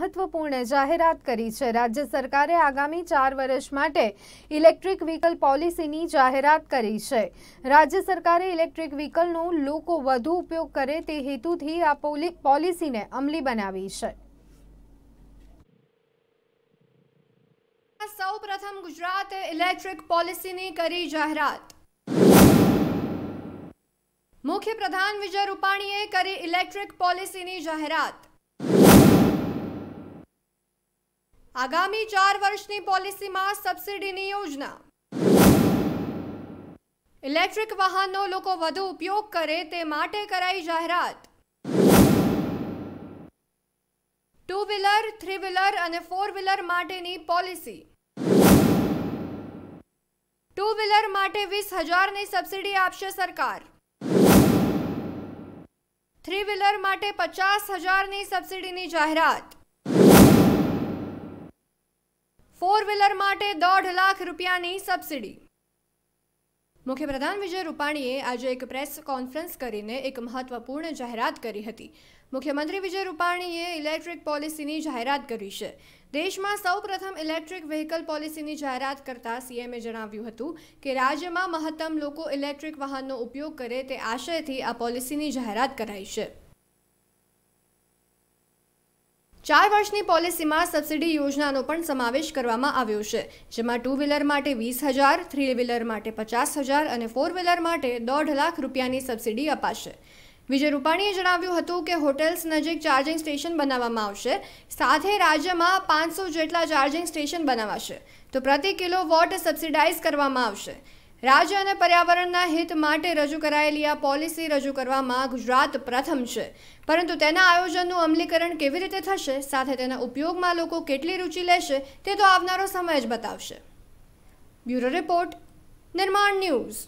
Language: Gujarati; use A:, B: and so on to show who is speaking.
A: મહત્વપૂર્ણ જાહેરાત કરી છે રાજ્ય સરકારે આગામી ચાર વર્ષ માટે ઇલેક્ટ્રિક વ્હીકલ પોલિસીની જાહેરાત કરી છે રાજ્ય સરકારે ઇલેક્ટ્રિક વ્હીકલનો લોકો વધુ ઉપયોગ કરે તે હેતુથી આ પોલિસીને અમલી બનાવી છે
B: સૌ પ્રથમ ગુજરાત ઇલેક્ટ્રિક પોલિસીની કરી જાહેરાત મુખ્ય પ્રધાન વિજય રૂપાણીએ કરી ઇલેક્ટ્રિક પોલિસીની જાહેરાત આગામી ચાર વર્ષની પોલિસીમાં સબસિડીની યોજના ઇલેક્ટ્રિક વાહનનો લોકો વધુ ઉપયોગ કરે તે માટે કરાઈ જાહેરાત ટુ વ્હીલર થ્રી વ્હીલર અને ફોર વ્હીલર માટેની પોલિસી ટુ વ્હીલર માટે વીસ હજારની સબસિડી આપશે સરકાર થ્રી વ્હીલર માટે પચાસ હજારની સબસિડીની જાહેરાત માટે દોઢ લાખ રૂપિયાની સબસિડી મુખ્યપ્રધાન વિજય રૂપાણીએ આજે એક પ્રેસ કોન્ફરન્સ કરીને એક મહત્વપૂર્ણ જાહેરાત કરી હતી મુખ્યમંત્રી વિજય રૂપાણીએ ઇલેક્ટ્રિક પોલિસીની જાહેરાત કરી છે દેશમાં સૌપ્રથમ ઇલેક્ટ્રિક વ્હીકલ પોલિસીની જાહેરાત કરતા સીએમએ જણાવ્યું હતું કે રાજ્યમાં મહત્તમ લોકો ઇલેક્ટ્રિક વાહનનો ઉપયોગ કરે તે આશયથી આ પોલિસીની જાહેરાત કરાઈ છે ચાર વર્ષની પોલિસીમાં સબસિડી યોજનાનો પણ સમાવેશ કરવામાં આવ્યો છે જેમાં ટુ વ્હીલર માટે વીસ હજાર થ્રી વ્હીલર માટે પચાસ હજાર અને ફોર વ્હીલર માટે દોઢ લાખ રૂપિયાની સબસિડી અપાશે વિજય રૂપાણીએ જણાવ્યું હતું કે હોટેલ્સ નજીક ચાર્જિંગ સ્ટેશન બનાવવામાં આવશે સાથે રાજ્યમાં પાંચસો જેટલા ચાર્જિંગ સ્ટેશન બનાવાશે તો પ્રતિ કિલો વોટ સબસિડાઇઝ કરવામાં આવશે રાજ્ય અને પર્યાવરણના હિત માટે રજૂ કરાયેલી આ પોલિસી રજૂ કરવામાં ગુજરાત પ્રથમ છે પરંતુ તેના આયોજનનું અમલીકરણ કેવી રીતે થશે સાથે તેના ઉપયોગમાં લોકો કેટલી રુચિ લેશે તે તો આવનારો સમય જ બતાવશે બ્યુરો રિપોર્ટ નિર્માણ ન્યૂઝ